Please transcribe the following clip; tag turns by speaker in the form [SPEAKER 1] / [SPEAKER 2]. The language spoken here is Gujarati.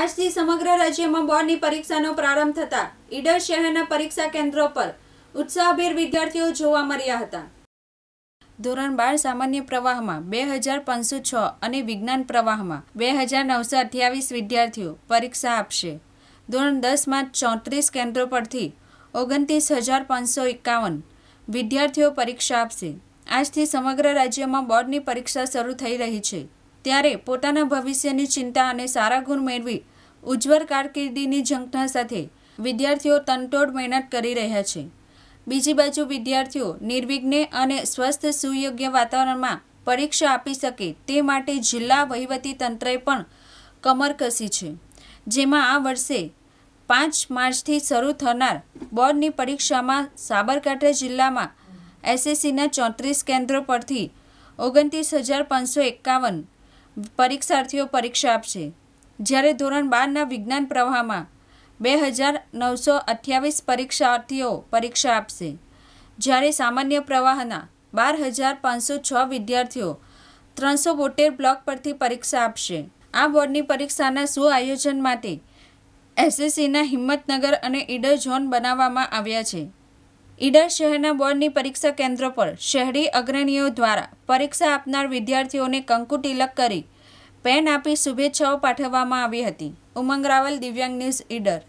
[SPEAKER 1] આજથી સમગ્ર રાજ્યમાં બોર્ડની પરીક્ષાનો પ્રારંભ થતા ઈડર શહેરના પરીક્ષા કેન્દ્રો પર ઉત્સાહભેર વિદ્યાર્થીઓ જોવા મળ્યા હતા ધોરણ બાર સામાન્ય પ્રવાહમાં બે હજાર પાંચસો છ અને વિજ્ઞાન પ્રવાહમાં બે હજાર નવસો અઠ્યાવીસ વિદ્યાર્થીઓ પરીક્ષા આપશે ધોરણ દસમાં ચોત્રીસ કેન્દ્રો પરથી ઓગણત્રીસ હજાર પાંચસો એકાવન વિદ્યાર્થીઓ પરીક્ષા આપશે આજથી સમગ્ર રાજ્યમાં બોર્ડની પરીક્ષા શરૂ થઈ રહી છે ત્યારે પોતાના ભવિષ્યની ચિંતા અને સારા ગુણ મેળવી ઉજ્જવળ કારકિર્દીની ઝંખના સાથે વિદ્યાર્થીઓ તનતોડ મહેનત કરી રહ્યા છે બીજી બાજુ વિદ્યાર્થીઓ નિર્વિઘ્ને અને સ્વસ્થ સુયોગ્ય વાતાવરણમાં પરીક્ષા આપી શકે તે માટે જિલ્લા વહીવટી તંત્રએ પણ કમર કસી છે જેમાં આ વર્ષે પાંચ માર્ચથી શરૂ થનાર બોર્ડની પરીક્ષામાં સાબરકાંઠા જિલ્લામાં એસએસસીના ચોત્રીસ કેન્દ્રો પરથી ઓગણત્રીસ હજાર પાંચસો એકાવન પરીક્ષાર્થીઓ પરીક્ષા આપશે જ્યારે ધોરણ બારના વિજ્ઞાન પ્રવાહમાં બે હજાર નવસો અઠ્યાવીસ પરીક્ષાર્થીઓ પરીક્ષા આપશે જ્યારે સામાન્ય પ્રવાહના બાર હજાર પાંચસો છ વિદ્યાર્થીઓ ત્રણસો બોતેર બ્લોક પરથી પરીક્ષા આપશે આ બોર્ડની પરીક્ષાના સુઆયોજન માટે એસએસસીના હિંમતનગર અને ઈડર ઝોન બનાવવામાં આવ્યા છે ઈડર શહેરના બોર્ડની પરીક્ષા કેન્દ્રો પર શહેરી અગ્રણીઓ દ્વારા પરીક્ષા આપનાર વિદ્યાર્થીઓને કંકુ તિલક કરી પેન આપી શુભેચ્છાઓ પાઠવવામાં આવી હતી ઉમંગ રાવલ દિવ્યાંગ ન્યૂઝ ઈડર